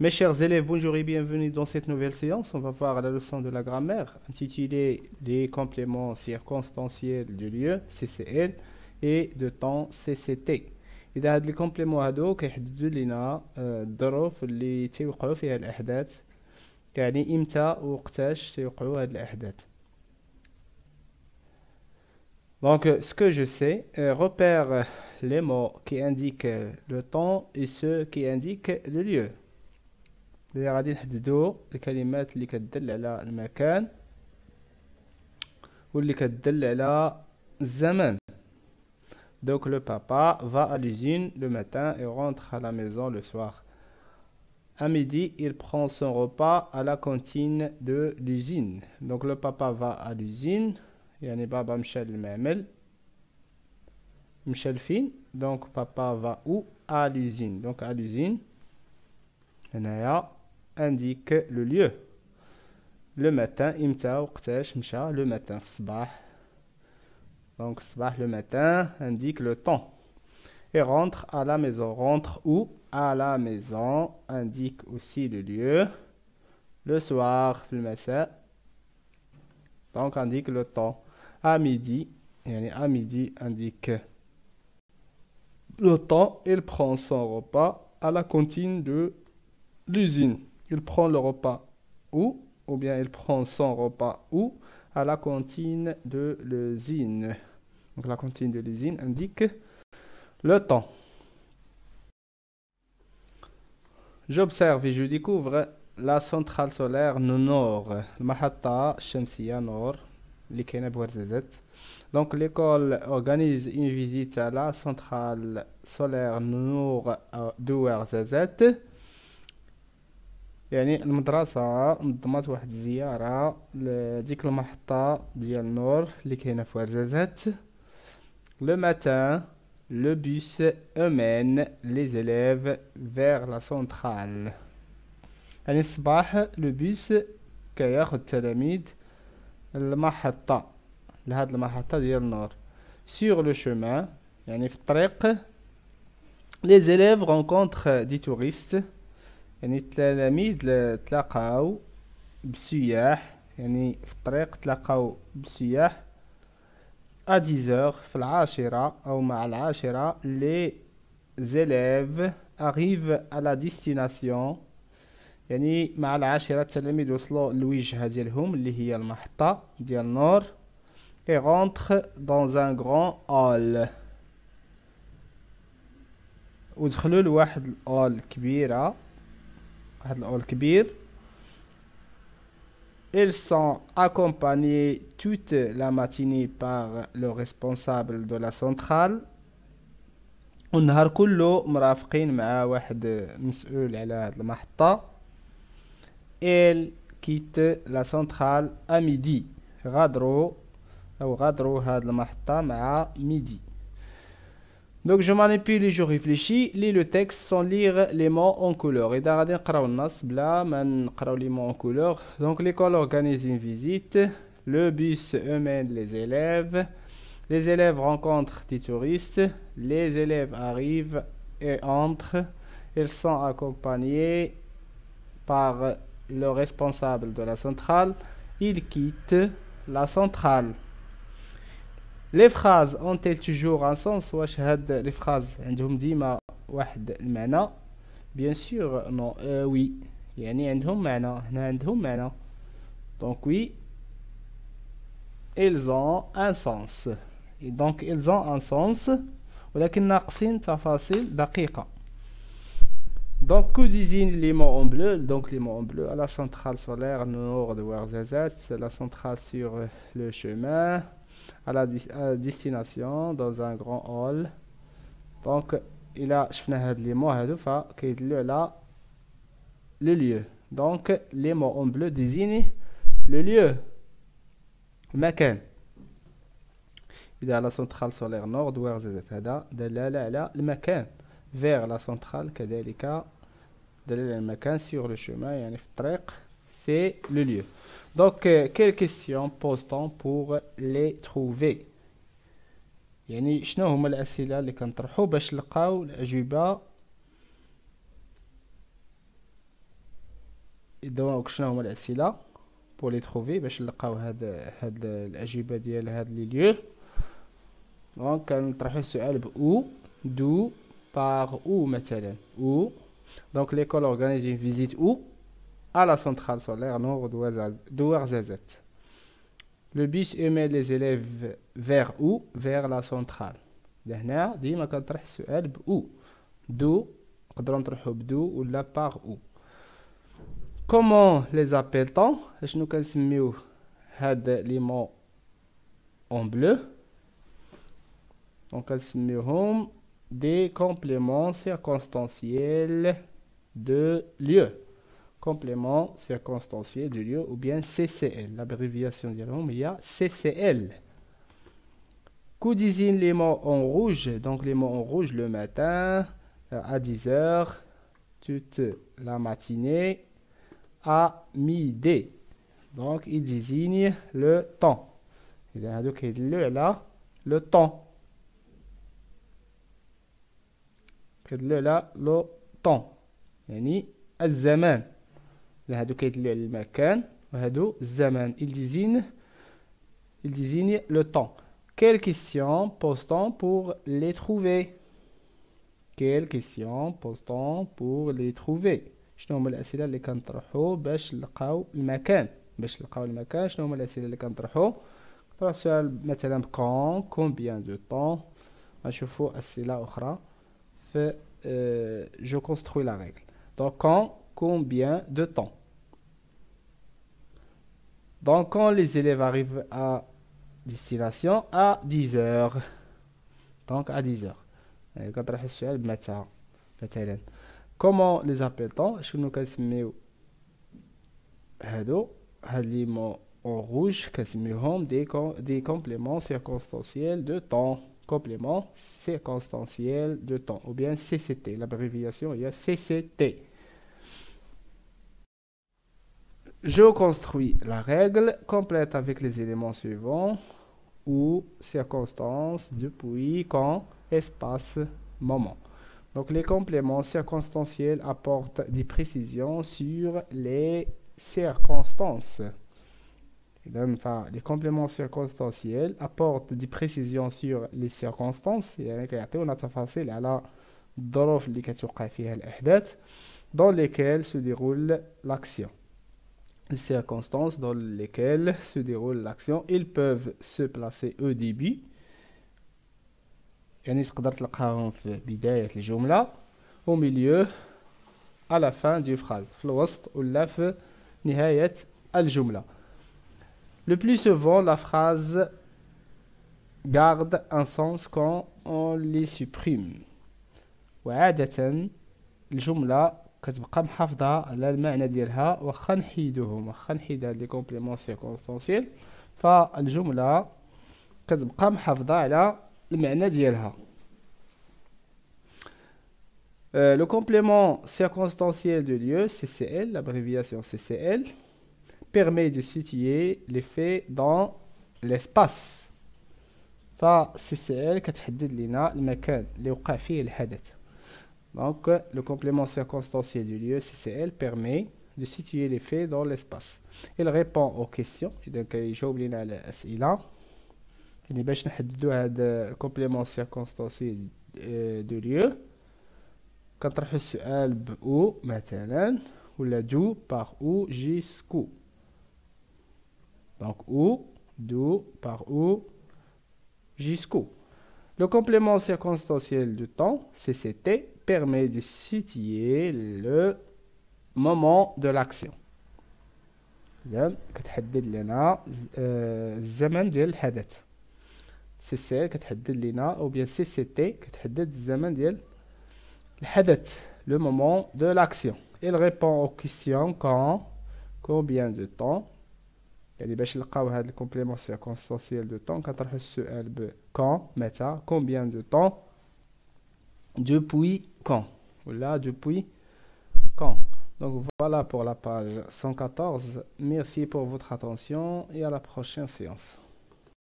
Mes chers élèves, bonjour et bienvenue dans cette nouvelle séance. On va voir la leçon de la grammaire intitulée Les compléments circonstanciels du lieu, CCL, et de temps, CCT. Donc, ce que je sais, euh، repère les mots qui indiquent le temps et ceux qui indiquent le lieu. اللي غادي نحددو الكلمات اللي كتدل على المكان واللي كتدل على الزمان Donc le papa va à l'usine le matin et rentre à la maison le soir. À midi, il prend son repas à la cantine de l'usine. Donc le papa va à l'usine. Yani baba Michel mamel. Michel fin. Donc papa va où À l'usine. Donc à l'usine. Naya indique le lieu. Le matin, imta وقتاش le matin Sba. Donc صباح le matin indique le temps. Et rentre à la maison, rentre où à la maison indique aussi le lieu. Le soir le المساء donc indique le temps. À midi, à midi indique le temps, il prend son repas à la cantine de l'usine il prend le repas où ou bien il prend son repas où à la cantine de l'usine. Donc la cantine de l'usine indique le temps. J'observe et je découvre la centrale solaire Nord, Mahatta Nord, donc l'école organise une visite à la centrale solaire nord euh, de Ouarzazate يعني المدرسة نظمت واحد الزيارة لديك المحطة ديال النور اللي كاينة في ورزازات لو ماتان لو بوس امين لي élèves فيغ لا سونترال يعني الصباح لو بوس كياخد التلاميذ المحطة لهاد المحطة ديال النور سيغ لو شومان يعني في الطريق لي élèves rencontrent دي touristes يعني التلاميذ تلاقاو بسياح يعني في الطريق تلاقاو بسياح اديزور في العاشرة او مع العاشرة لي زيليف اغيف على ديستيناسيون يعني مع العاشرة التلاميذ وصلوا للوجهة ديالهم اللي هي المحطة ديال النور et rentre dans un grand hall ودخلوا لواحد الاول كبيرة Ils sont accompagnés toute la matinée par le responsable de la centrale Un كله مرافقين مع واحد مسؤول على هذه المحطة إل كيت لا سنترال donc je manipule et je réfléchis, lis le texte sans lire les mots en couleur. Et d'ailleurs, les mots en couleur. Donc l'école organise une visite, le bus emmène les élèves, les élèves rencontrent des touristes, les élèves arrivent et entrent. Ils sont accompagnés par le responsable de la centrale. Ils quittent la centrale. لي فراز اون تيل توجور ان سونس واش هاد لي فراز عندهم ديما واحد المعنى بيان سور نو اه وي يعني عندهم معنى هنا عندهم معنى دونك وي ils ont un sens et donc ils ont un sens ولكن ناقصين تفاصيل دقيقه Donc, que désignent les mots en bleu Donc, les mots en bleu à la centrale solaire nord de Warzazat, la centrale sur le chemin, à la, destination dans un grand hall. Donc, il a, qui le lieu. Donc, les mots en bleu désignent le lieu. Mekan. Il est à la centrale solaire nord, ouvert des états de la le Vers la centrale, qui de le sur le chemin, il y a un c'est le lieu. Donc, euh, quelles questions pose-t-on pour les trouver يعني شنو هما الأسئلة اللي كنطرحو باش نلقاو الأجوبة دونك شنو هما الأسئلة بور لي تخوفي باش نلقاو هاد هاد الأجوبة ديال هاد لي ليو دونك كنطرحو السؤال بأو دو باغ أو مثلا أو دونك ليكول أورغانيز فيزيت أو à la centrale solaire nord d'Ouarzazate. Le bus émet les élèves vers où Vers la centrale. لهنا ديما a ou Où? d'où où D'où ou la par où Comment les appelle-t-on شنو كنسميو Had les mots en bleu Donc كنسميوهم des compléments circonstanciels de lieu complément circonstanciel du lieu ou bien CCL. L'abréviation du nom, il y a CCL. Qui désigne les mots en rouge Donc les mots en rouge le matin euh, à 10h, toute la matinée à midi. Donc il désigne le temps. Il y a le là, le temps. le là, le temps. هادو كيدلو على المكان وهادو الزمان il désigne il désigne le temps Quelle questions pose pour les trouver Quelle questions pour les trouver شنو هما الاسئله اللي كنطرحو باش نلقاو المكان باش نلقاو المكان شنو هما الاسئله اللي سؤال مثلا دو طون اسئله اخرى جو كونستروي لا ريغل دونك كون combien de temps Donc, quand les élèves arrivent à destination, à 10 heures. Donc, à 10 heures. Quand matin, comment les appelle-t-on Je nous casse mes en rouge, casse-mes des compléments circonstanciels de temps. Complément circonstanciel de temps. Ou bien CCT, l'abréviation, il y a CCT. Je construis la règle complète avec les éléments suivants ou circonstances depuis quand espace moment. Donc les compléments circonstanciels apportent des précisions sur les circonstances. les compléments circonstanciels apportent des précisions sur les circonstances. dans lesquelles se déroule l'action circonstances dans lesquelles se déroule l'action, ils peuvent se placer au début. au milieu à la fin du phrase Le plus souvent, la phrase garde un sens quand on les supprime. وعادة الجملة كتبقى محافظة على المعنى ديالها واخا نحيدوهم واخا نحيد هاد لي كومبليمون سيكونسونسييل فالجمله كتبقى محافظة على المعنى ديالها لو كومبليمون Euh, le سي circonstanciel de lieu, سي l'abréviation CCL, permet de situer les faits dans l'espace. فCCL كتحدد لينا المكان اللي وقع فيه الحدث donc, le complément circonstanciel du lieu CCL permet de situer les faits dans l'espace. Il répond aux questions. Donc, euh, j'ai oublié la SILA. Je vais vous le complément circonstanciel euh, du lieu. Quand on suis ou maintenant, ou la do par où, jusqu'où. Donc, où, d'où, par où, jusqu'où. Le complément circonstanciel du temps, CCT, permet de situer le moment de l'action. Le que tu dédies là, le moment de l'heure. C'est ça que tu dédies là. Ou bien c'est ça qui que tu dédies le moment de l'action. Il répond aux questions quand, combien de temps. Il est bâché le complément circonstanciel de temps. Quand, quand, quand, combien de temps, depuis quand. Là, depuis quand. Donc voilà pour la page 114. Merci pour votre attention et à la prochaine séance.